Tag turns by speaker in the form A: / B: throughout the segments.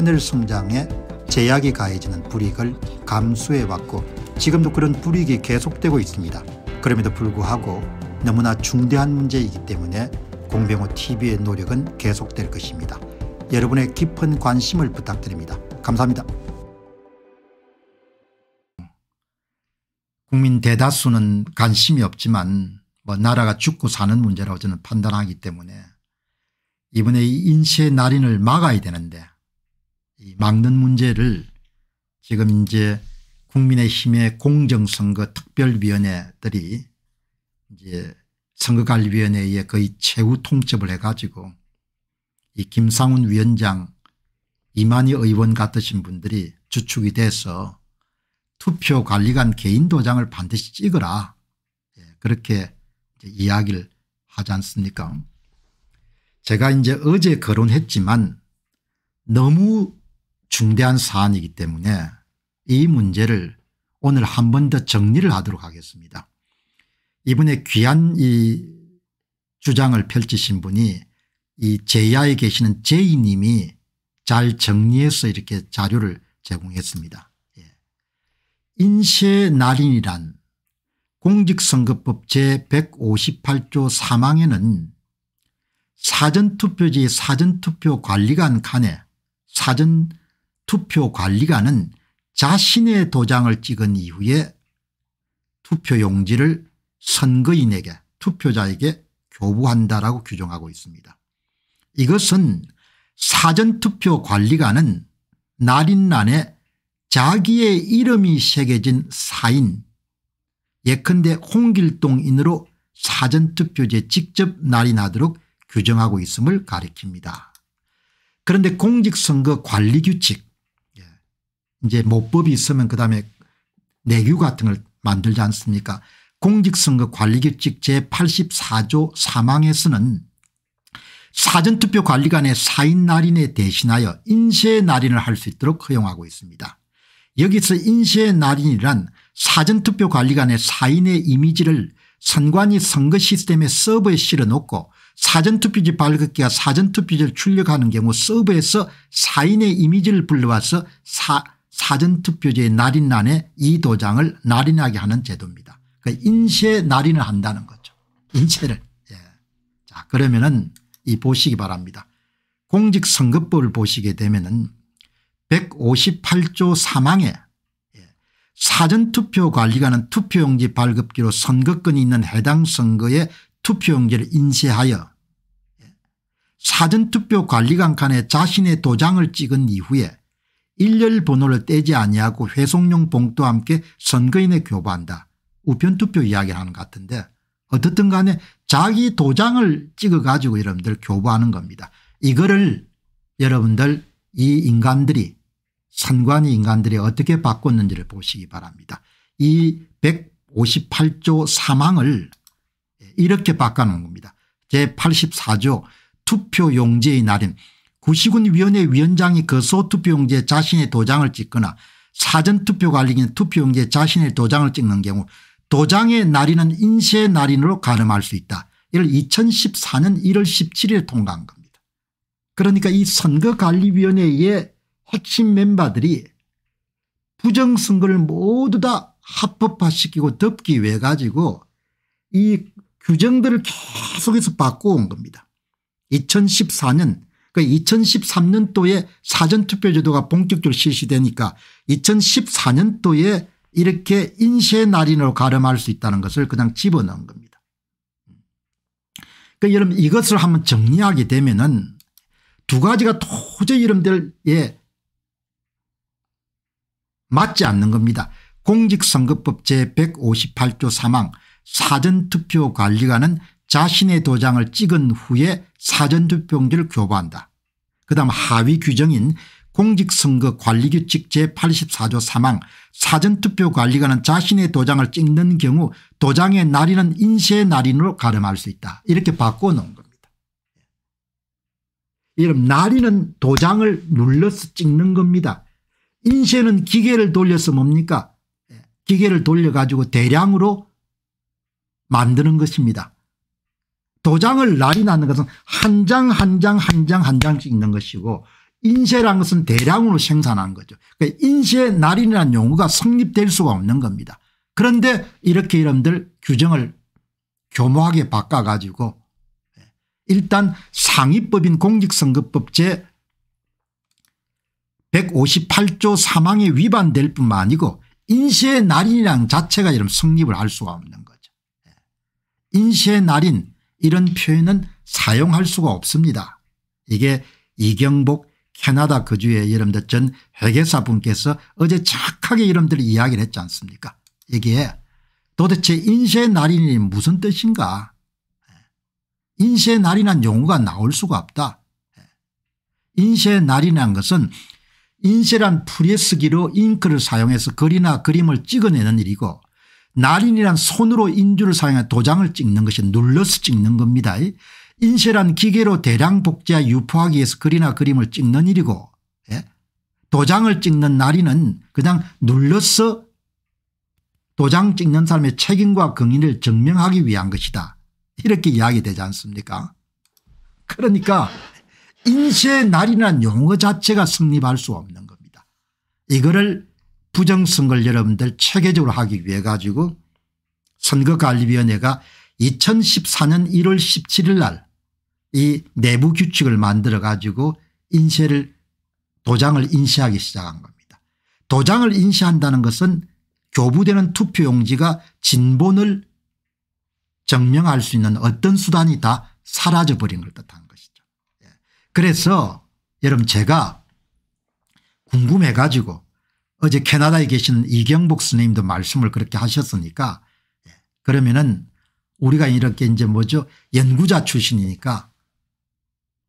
A: 하늘 성장에 제약이 가해지는 불이익을 감수해왔고 지금도 그런 불이익이 계속되고 있습니다. 그럼에도 불구하고 너무나 중대한 문제이기 때문에 공병호 TV의 노력은 계속될 것입니다. 여러분의 깊은 관심을 부탁드립니다. 감사합니다. 국민 대다수는 관심이 없지만 뭐 나라가 죽고 사는 문제라고 저는 판단하기 때문에 이번에 이 인쇄 날인을 막아야 되는데 이 막는 문제를 지금 이제 국민의힘의 공정선거 특별위원회들이 이제 선거관리위원회에 거의 최후 통첩을 해가지고 이 김상훈 위원장 이만희 의원 같으신 분들이 주축이 돼서 투표관리관 개인 도장을 반드시 찍어라 예, 그렇게 이야기를 하지 않습니까 제가 이제 어제 거론했지만 너무 중대한 사안이기 때문에 이 문제를 오늘 한 번 더 정리를 하도록 하겠습니다. 이분의 귀한 이 주장을 펼치신 분이 이 제야에 계시는 제이님이 잘 정리해서 이렇게 자료를 제공했습니다. 예. 인쇄 날인이란 공직선거법 제158조 3항에는 사전투표지 사전투표 관리관 칸에 사전 투표관리관은 자신의 도장을 찍은 이후에 투표용지를 선거인에게 투표자에게 교부한다라고 규정하고 있습니다. 이것은 사전투표관리관은 날인란에 자기의 이름이 새겨진 사인 예컨대 홍길동인으로 사전투표제 직접 날인하도록 규정하고 있음을 가리킵니다. 그런데 공직선거 관리규칙 이제 모법이 있으면 그다음에 내규 같은 걸 만들지 않습니까 공직선거 관리규칙 제84조 3항에서는 사전투표 관리관의 사인 날인에 대신하여 인쇄 날인을 할 수 있도록 허용하고 있습니다. 여기서 인쇄 날인이란 사전투표 관리관의 사인의 이미지를 선관위 선거 시스템의 서버에 실어놓고 사전투표지 발급기와 사전투표지를 출력하는 경우 서버에서 사인의 이미지를 불러와서 사, 사전투표제의 날인란에이 도장을 날인하게 하는 제도입니다. 그 인쇄 날인을 한다는 거죠. 인쇄를. 예. 자 그러면은 이 보시기 바랍니다. 공직선거법을 보시게 되면은 158조 3항에 예. 사전투표 관리관은 투표용지 발급기로 선거권이 있는 해당 선거에 투표용지를 인쇄하여 예. 사전투표 관리관 칸에 자신의 도장을 찍은 이후에 일렬 번호를 떼지 아니하고 회송용 봉투와 함께 선거인에 교부한다. 우편투표 이야기를 하는 것 같은데 어떻든 간에 자기 도장을 찍어 가지고 여러분들 교부하는 겁니다. 이거를 여러분들 이 인간들이 선관이 인간들이 어떻게 바꿨는지를 보시기 바랍니다. 이 158조 사망을 이렇게 바꿔놓은 겁니다. 제84조 투표용지의 날인 구시군위원회 그 위원장이 그 소투표용지에 자신의 도장을 찍거나 사전투표 관리인 투표용지에 자신의 도장을 찍는 경우 도장의 날인은 인쇄 날인으로 가늠할 수 있다. 이를 2014년 1월 17일에 통과한 겁니다. 그러니까 이 선거관리위원회의 핵심 멤버들이 부정선거를 모두 다 합법화시키고 덮기 위해 가지고 이 규정들을 계속해서 바꿔온 겁니다. 2014년 그 2013년도에 사전투표제도가 본격적으로 실시되니까 2014년도에 이렇게 인쇄 날인으로 가름할 수 있다는 것을 그냥 집어넣은 겁니다. 그 여러분 이것을 한번 정리하게 되면은 두 가지가 도저히 여러분들에 예, 맞지 않는 겁니다. 공직선거법 제158조 3항 사전투표관리관은 자신의 도장을 찍은 후에 사전투표용지를 교부한다. 그 다음 하위 규정인 공직선거관리규칙 제84조 3항 사전투표관리관은 자신의 도장을 찍는 경우 도장의 날인은 인쇄의 날인으로 가름할 수 있다. 이렇게 바꿔놓은 겁니다. 이런 날인은 도장을 눌러서 찍는 겁니다. 인쇄는 기계를 돌려서 뭡니까 예, 기계를 돌려가지고 대량으로 만드는 것입니다. 도장을 날이 나는 것은 한 장 한 장 한 장 한 장씩 있는 것이고 인쇄라는 것은 대량으로 생산한 거죠. 그러니까 인쇄 날인이라는 용어가 성립될 수가 없는 겁니다. 그런데 이렇게 이름들 규정을 교묘하게 바꿔가지고 예, 일단 상위법인 공직선거법 제 158조 3항에 위반될 뿐만 아니고 인쇄 날인이란 자체가 이런 성립을 할 수가 없는 거죠. 예. 인쇄 날인 이런 표현은 사용할 수가 없습니다. 이게 이경복 캐나다 거주의 여러분들 전 회계사분께서 어제 착하게 여러분들 이야기를 했지 않습니까 여기 도대체 인쇄 날인이 무슨 뜻인가 인쇄 날이란 용어가 나올 수가 없다. 인쇄 날이란 것은 인쇄란 풀에 쓰기로 잉크를 사용해서 글이나 그림을 찍어내는 일이고 날인이란 손으로 인주를 사용해 도장을 찍는 것이 눌러서 찍는 겁니다. 인쇄란 기계로 대량 복제와 유포하기 위해서 글이나 그림을 찍는 일이고 예? 도장을 찍는 날인은 그냥 눌러서 도장 찍는 사람의 책임과 경위를 증명하기 위한 것이다. 이렇게 이야기되지 않습니까 그러니까 인쇄 날이란 용어 자체가 성립할 수 없는 겁니다. 이거를 부정선거를 여러분들 체계적으로 하기 위해 가지고 선거관리위원회가 2014년 1월 17일 날 이 내부 규칙을 만들어 가지고 인쇄를 도장을 인쇄하기 시작한 겁니다. 도장을 인쇄한다는 것은 교부되는 투표용지가 진본을 증명할 수 있는 어떤 수단이 다 사라져버린 걸 뜻하는 것이죠. 예. 그래서 여러분 제가 궁금해 가지고 어제 캐나다에 계신 이경복 스님도 말씀을 그렇게 하셨으니까 예, 그러면은 우리가 이렇게 이제 뭐죠 연구자 출신이니까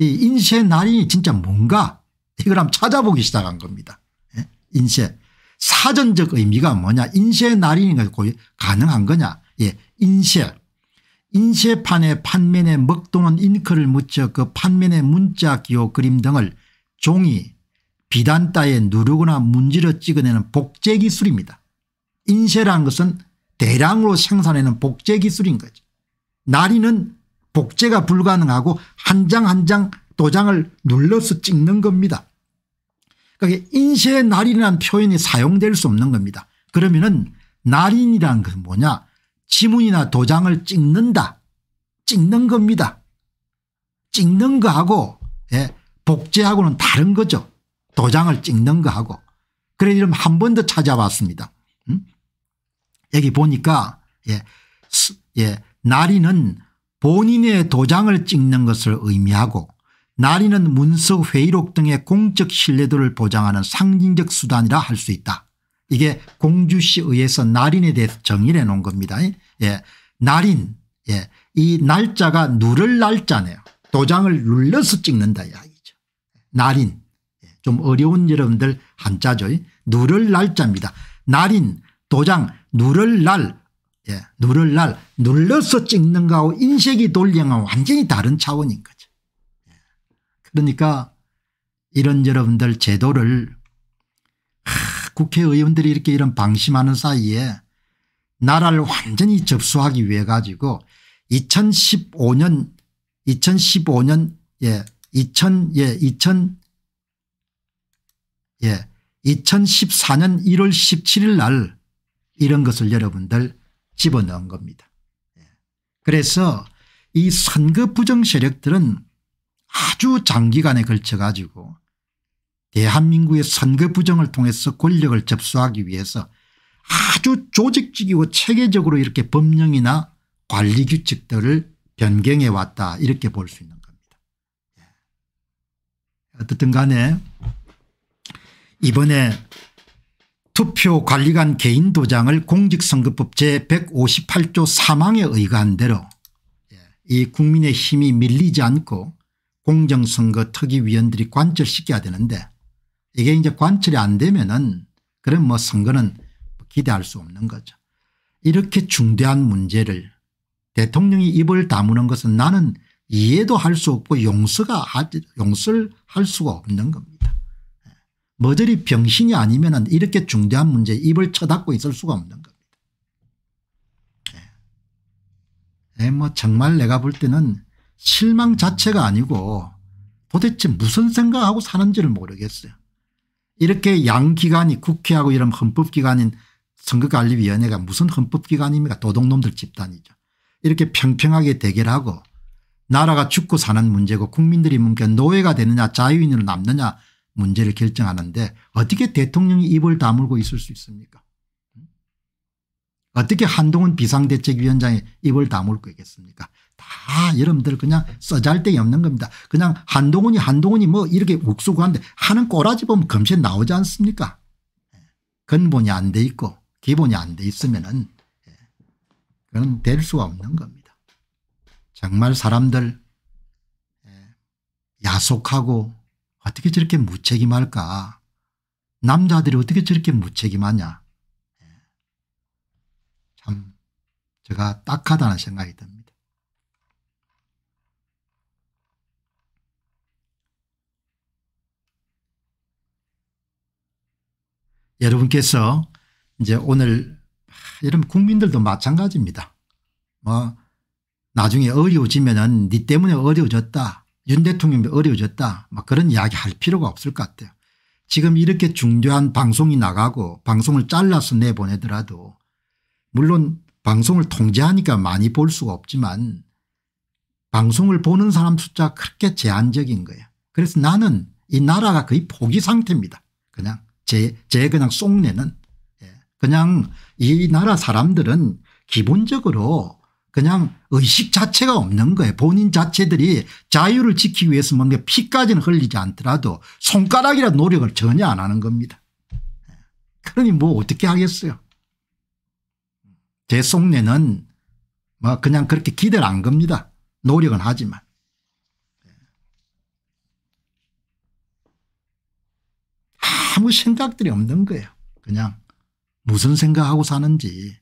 A: 이 인쇄 날이 진짜 뭔가 이걸 한번 찾아보기 시작한 겁니다. 예, 인쇄 사전적 의미가 뭐냐 인쇄 날인이 가능한 거냐 예 인쇄 인쇄판에 판면에 먹도는 잉크를 묻혀 그 판면에 문자 기호 그림 등을 종이 비단 따에 누르거나 문지르 찍어내는 복제 기술입니다. 인쇄라는 것은 대량으로 생산하는 복제 기술인 거죠. 나리는 복제가 불가능하고 한 장 한 장 도장을 눌러서 찍는 겁니다. 그러니까 인쇄의 날인이라는 표현이 사용될 수 없는 겁니다. 그러면은 날인이라는 것은 그 뭐냐 지문이나 도장을 찍는다 찍는 겁니다. 찍는 거하고 예, 복제하고는 다른 거죠. 도장을 찍는 거하고 그래 이름 한 번 더 찾아봤습니다. 음? 여기 보니까 예, 예, 나리는 본인의 도장을 찍는 것을 의미하고 나리는 문서 회의록 등의 공적 신뢰도를 보장하는 상징적 수단이라 할 수 있다. 이게 공주시 의해서 날인에 대해서 정의를 해놓은 겁니다. 예. 날인 예. 이 날짜가 누를 날짜네요. 도장을 눌러서 찍는다 이야기죠. 날인 좀 어려운 여러분들 한자죠. 누를 날자입니다. 날인 도장 누를 날 예, 누를 날 눌러서 찍는 거하고 인식이 돌리는 거 완전히 다른 차원인 거죠. 예. 그러니까 이런 여러분들 제도를 국회의원들이 이렇게 이런 방심하는 사이에 나라를 완전히 접수하기 위해 가지고 2015년 2015년 예 2000, 예, 2000 예. 2014년 1월 17일 날 이런 것을 여러분들 집어넣은 겁니다. 예. 그래서 이 선거 부정 세력들은 아주 장기간에 걸쳐 가지고 대한민국의 선거 부정을 통해서 권력을 접수하기 위해서 아주 조직적이고 체계적으로 이렇게 법령이나 관리 규칙들을 변경해 왔다 이렇게 볼 수 있는 겁니다. 예, 어떻든 간에 이번에 투표관리관 개인도장을 공직선거법 제158조 사망에 의거한 대로 예, 이 국민의 힘이 밀리지 않고 공정선거 특위위원들이 관철시켜야 되는데 이게 이제 관철이 안 되면은 그런 뭐 선거는 기대할 수 없는 거죠. 이렇게 중대한 문제를 대통령이 입을 다무는 것은 나는 이해도 할 수 없고 용서가 용서를 할 수가 없는 겁니다. 머저리 병신이 아니면 이렇게 중대한 문제 에 입을 쳐닫고 있을 수가 없는 겁니다. 네. 네, 뭐 정말 내가 볼 때는 실망 자체가 아니고 도대체 무슨 생각하고 사는지를 모르겠어요. 이렇게 양기관이 국회하고 이런 헌법기관인 선거관리위원회가 무슨 헌법기관입니까 도둑놈들 집단이죠. 이렇게 평평하게 대결하고 나라가 죽고 사는 문제고 국민들이 뭔가 노예가 되느냐 자유인으로 남느냐 문제를 결정하는데 어떻게 대통령이 입을 다물고 있을 수 있습니까 어떻게 한동훈 비상대책위원장이 입을 다물고 있겠습니까 다 여러분들 그냥 써잘데 없는 겁니다. 그냥 한동훈이 한동훈이 뭐 이렇게 욱수구한데 하는 꼬라지 보면 금세 나오지 않습니까 근본이 안 돼 있고 기본이 안 돼 있으면 은 예, 그건 될 수가 없는 겁니다. 정말 사람들 예, 야속하고 어떻게 저렇게 무책임할까 남자들이 어떻게 저렇게 무책임하냐 예. 참 제가 딱하다는 생각이 듭니다. 여러분께서 이제 오늘 여러분 국민들도 마찬가지입니다. 뭐 나중에 어려워지면은 네 때문에 어려워졌다. 윤 대통령도 어려워졌다 막 그런 이야기 할 필요가 없을 것 같아요. 지금 이렇게 중대한 방송이 나가고 방송을 잘라서 내보내더라도 물론 방송을 통제하니까 많이 볼 수가 없지만 방송을 보는 사람 숫자 그렇게 제한적인 거예요. 그래서 나는 이 나라가 거의 포기 상태입니다. 그냥 제, 제 그냥 속내는 예. 그냥 이 나라 사람들은 기본적으로 그냥 의식 자체가 없는 거예요. 본인 자체들이 자유를 지키기 위해서 뭔가 피까지는 흘리지 않더라도 손가락이라 노력을 전혀 안 하는 겁니다. 그러니 뭐 어떻게 하겠어요. 제 속내는 뭐 그냥 그렇게 기대를 안 겁니다. 노력은 하지만. 아무 생각들이 없는 거예요. 그냥 무슨 생각하고 사는지